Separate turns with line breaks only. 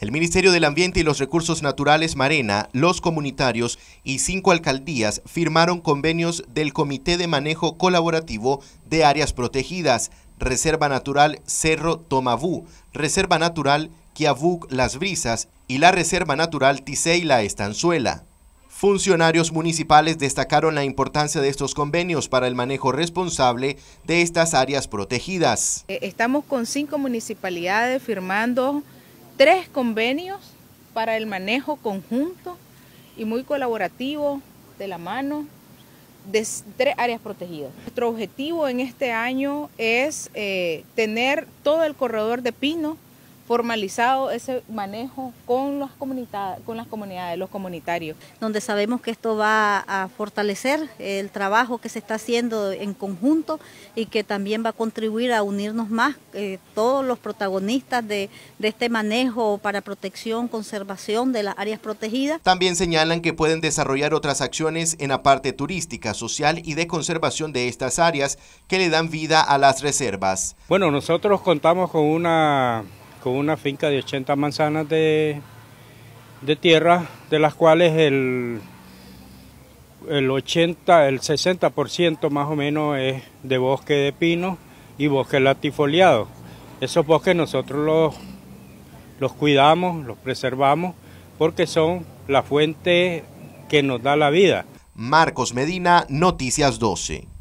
El Ministerio del Ambiente y los Recursos Naturales Marena, los comunitarios y cinco alcaldías firmaron convenios del Comité de Manejo Colaborativo de Áreas Protegidas, Reserva Natural Cerro Tomabú, Reserva Natural Quiabuc Las Brisas y la Reserva Natural Tisey La Estanzuela. Funcionarios municipales destacaron la importancia de estos convenios para el manejo responsable de estas áreas protegidas.
Eh, estamos con cinco municipalidades firmando tres convenios para el manejo conjunto y muy colaborativo de la mano de tres áreas protegidas. Nuestro objetivo en este año es eh, tener todo el corredor de pino
formalizado ese manejo con las, con las comunidades, los comunitarios. Donde sabemos que esto va a fortalecer el trabajo que se está haciendo en conjunto y que también va a contribuir a unirnos más eh, todos los protagonistas de, de este manejo para protección, conservación de las áreas protegidas.
También señalan que pueden desarrollar otras acciones en la parte turística, social y de conservación de estas áreas que le dan vida a las reservas.
Bueno, nosotros contamos con una con una finca de 80 manzanas de, tierra, de las cuales el, el 80, el 60% más o menos es de bosque de pino y bosque latifoliado. Esos bosques nosotros los, los cuidamos, los preservamos, porque son la fuente
que nos da la vida. Marcos Medina, Noticias 12.